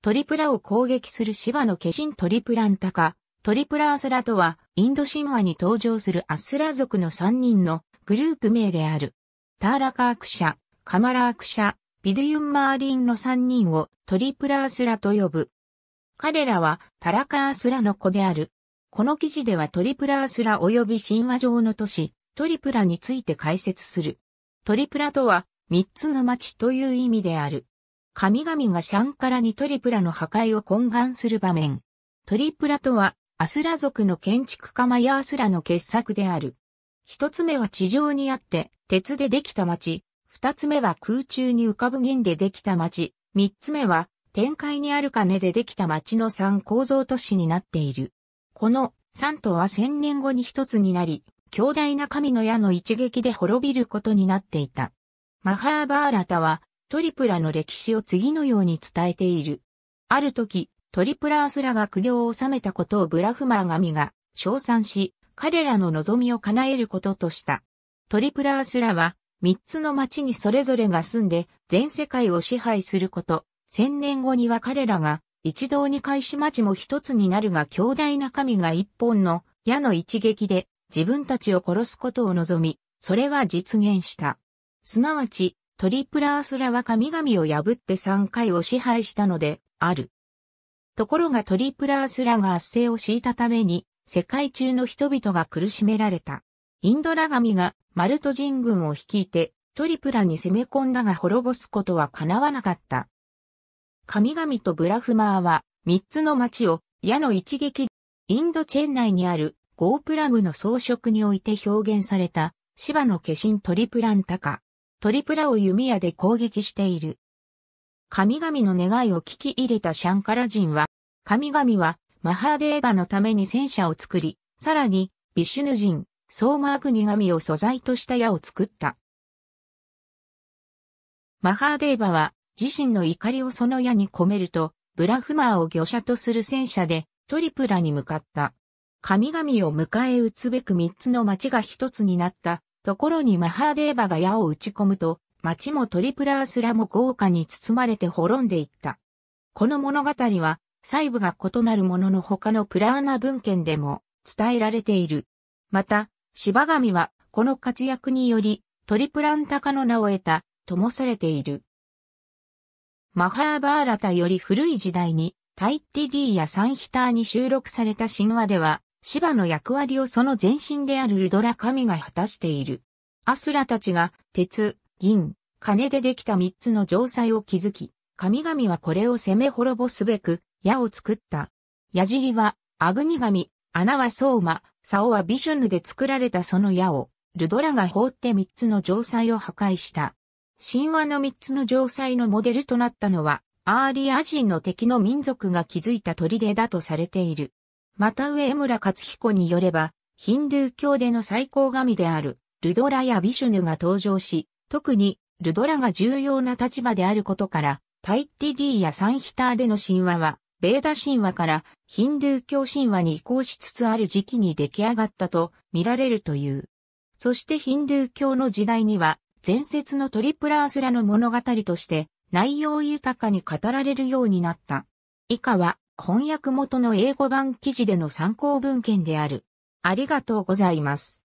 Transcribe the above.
トリプラを攻撃する芝の化身トリプランタカ、トリプラアスラとは、インド神話に登場するアスラ族の3人のグループ名である。ターラカークシャ、カマラークシャ、ビデュンマーリンの3人をトリプラアスラと呼ぶ。彼らはタラカアスラの子である。この記事ではトリプラアスラ及び神話上の都市、トリプラについて解説する。トリプラとは、3つの町という意味である。神々がシャンカラにトリプラの破壊を懇願する場面。トリプラとは、アスラ族の建築家マヤアスラの傑作である。一つ目は地上にあって、鉄でできた町。二つ目は空中に浮かぶ銀でできた町。三つ目は、天界にある金でできた町の三構造都市になっている。この三島は千年後に一つになり、強大な神の矢の一撃で滅びることになっていた。マハーバーラタは、トリプラの歴史を次のように伝えている。ある時、トリプラースらが苦行を収めたことをブラフマー神が称賛し、彼らの望みを叶えることとした。トリプラースらは、三つの町にそれぞれが住んで、全世界を支配すること。千年後には彼らが、一堂に会し町も一つになるが強大な神が一本の矢の一撃で自分たちを殺すことを望み、それは実現した。すなわち、トリプラースラは神々を破って3回を支配したので、ある。ところがトリプラースラが圧政を敷いたために、世界中の人々が苦しめられた。インドラ神がマルト人軍を率いて、トリプラに攻め込んだが滅ぼすことは叶わなかった。神々とブラフマーは、三つの町を、矢の一撃、インドチェン内にある、ゴープラムの装飾において表現された、芝の化身トリプランタカ。トリプラを弓矢で攻撃している。神々の願いを聞き入れたシャンカラ人は、神々はマハーデーバのために戦車を作り、さらにビシュヌ人、ソーマークニ神を素材とした矢を作った。マハーデーバは自身の怒りをその矢に込めると、ブラフマーを魚車とする戦車でトリプラに向かった。神々を迎え撃つべく三つの町が一つになったところにマハーデーバが矢を打ち込むと、町もトリプラースラも豪華に包まれて滅んでいった。この物語は、細部が異なるものの他のプラーナ文献でも伝えられている。また、芝神は、この活躍により、トリプランタカの名を得た、ともされている。マハーバーラタより古い時代に、タイッティリーやサンヒターに収録された神話では、芝の役割をその前身であるルドラ神が果たしている。アスラたちが鉄、銀、金でできた三つの城塞を築き、神々はこれを攻め滅ぼすべく、矢を作った。矢尻は、アグニ神、穴は相馬、竿はビシュヌで作られたその矢を、ルドラが放って三つの城塞を破壊した。神話の三つの城塞のモデルとなったのは、アーリア人の敵の民族が築いた砦だとされている。また上村勝彦によれば、ヒンドゥー教での最高神である、ルドラやビシュヌが登場し、特に、ルドラが重要な立場であることから、タイティリーやサンヒターでの神話は、ベーダ神話からヒンドゥー教神話に移行しつつある時期に出来上がったと見られるという。そしてヒンドゥー教の時代には、前説のトリプラースラの物語として、内容豊かに語られるようになった。以下は、翻訳元の英語版記事での参考文献である。ありがとうございます。